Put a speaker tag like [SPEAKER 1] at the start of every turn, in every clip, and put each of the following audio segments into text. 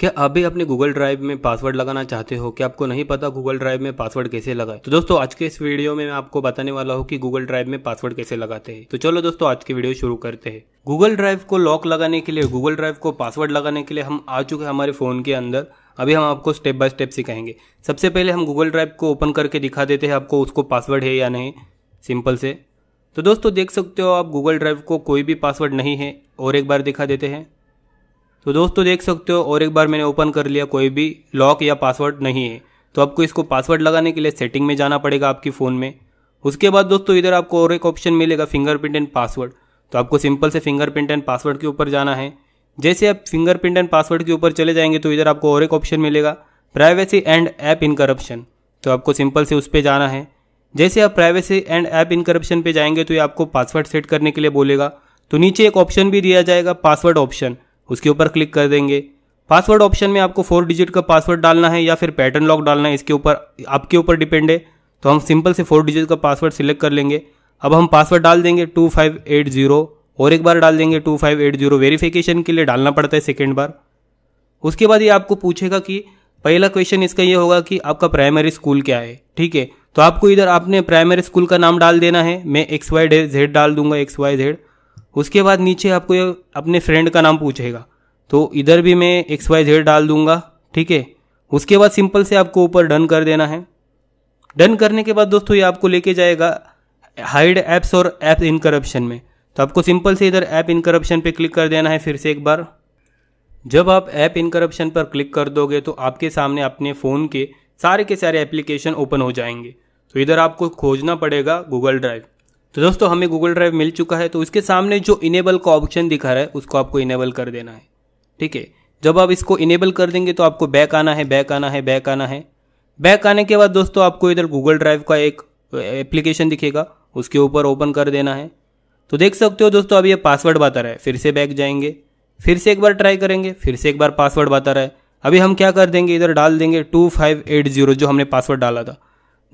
[SPEAKER 1] क्या आप भी अपने गूगल ड्राइव में पासवर्ड लगाना चाहते हो क्या आपको नहीं पता गूगल ड्राइव में पासवर्ड कैसे लगाए तो दोस्तों आज के इस वीडियो में मैं आपको बताने वाला हूँ कि गूगल ड्राइव में पासवर्ड कैसे लगाते हैं तो चलो दोस्तों आज की वीडियो शुरू करते हैं गूगल ड्राइव को लॉक लगाने के लिए गूगल ड्राइव को पासवर्ड लगाने के लिए हम आ चुके हैं हमारे फ़ोन के अंदर अभी हम आपको स्टेप बाय स्टेप सिखाएंगे सबसे पहले हम गूगल ड्राइव को ओपन करके दिखा देते हैं आपको उसको पासवर्ड है या नहीं सिंपल से तो दोस्तों देख सकते हो आप गूगल ड्राइव को कोई भी पासवर्ड नहीं है और एक बार दिखा देते हैं तो दोस्तों देख सकते हो और एक बार मैंने ओपन कर लिया कोई भी लॉक या पासवर्ड नहीं है तो आपको इसको पासवर्ड लगाने के लिए सेटिंग में जाना पड़ेगा आपकी फ़ोन में उसके बाद दोस्तों इधर आपको और एक ऑप्शन मिलेगा फिंगरप्रिंट एंड पासवर्ड तो आपको सिंपल से फिंगरप्रिंट एंड पासवर्ड के ऊपर जाना है जैसे आप फिंगरप्रिंट एंड पासवर्ड के ऊपर चले जाएंगे तो इधर आपको और एक ऑप्शन मिलेगा privacy and app encryption तो आपको सिंपल से उस पर जाना है जैसे आप privacy and app encryption पर जाएंगे तो ये आपको पासवर्ड सेट करने के लिए बोलेगा तो नीचे एक ऑप्शन भी दिया जाएगा पासवर्ड ऑप्शन उसके ऊपर क्लिक कर देंगे पासवर्ड ऑप्शन में आपको फोर डिजिट का पासवर्ड डालना है या फिर पैटर्न लॉक डालना है इसके ऊपर आपके ऊपर डिपेंड है तो हम सिंपल से फोर डिजिट का पासवर्ड सिलेक्ट कर लेंगे अब हम पासवर्ड डाल देंगे टू फाइव एट जीरो और एक बार डाल देंगे two five eight zero verification के लिए डालना पड़ता है सेकेंड बार उसके बाद ये आपको पूछेगा कि पहला क्वेश्चन इसका ये होगा कि आपका प्राइमरी स्कूल क्या है ठीक है तो आपको इधर आपने प्राइमरी स्कूल का नाम डाल देना है मैं एक्स वाई जेड डाल दूंगा एक्स वाई जेड उसके बाद नीचे आपको अपने फ्रेंड का नाम पूछेगा तो इधर भी मैं एक्स वाई जेड डाल दूंगा ठीक है उसके बाद सिंपल से आपको ऊपर डन कर देना है डन करने के बाद दोस्तों ये आपको लेके जाएगा हाइड ऐप्स और ऐप इन करप्शन में तो आपको सिंपल से इधर ऐप इन करप्शन पर क्लिक कर देना है फिर से एक बार जब आप ऐप इन करप्शन पर क्लिक कर दोगे तो आपके सामने अपने फ़ोन के सारे के सारे एप्लीकेशन ओपन हो जाएंगे तो इधर आपको खोजना पड़ेगा गूगल ड्राइव तो दोस्तों हमें गूगल ड्राइव मिल चुका है तो उसके सामने जो इनेबल का ऑप्शन दिखा रहा है उसको आपको इनेबल कर देना है ठीक है जब आप इसको इनेबल कर देंगे तो आपको बैक आना है बैक आना है बैक आना है बैक आने के बाद दोस्तों आपको इधर गूगल ड्राइव का एक एप्लीकेशन दिखेगा उसके ऊपर ओपन कर देना है तो देख सकते हो दोस्तों अब ये पासवर्ड बता रहा है फिर से बैक जाएंगे फिर से एक बार ट्राई करेंगे फिर से एक बार पासवर्ड बता रहा है अभी हम क्या कर देंगे इधर डाल देंगे टू फाइव एट जीरो जो हमने पासवर्ड डाला था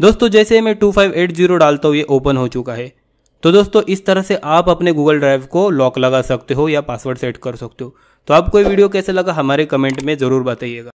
[SPEAKER 1] दोस्तों जैसे मैं टू फाइव एट जीरो डालता हूँ ये ओपन हो चुका है तो दोस्तों इस तरह से आप अपने गूगल ड्राइव को लॉक लगा सकते हो या पासवर्ड सेट कर सकते हो तो आपको ये वीडियो कैसे लगा हमारे कमेंट में ज़रूर बताइएगा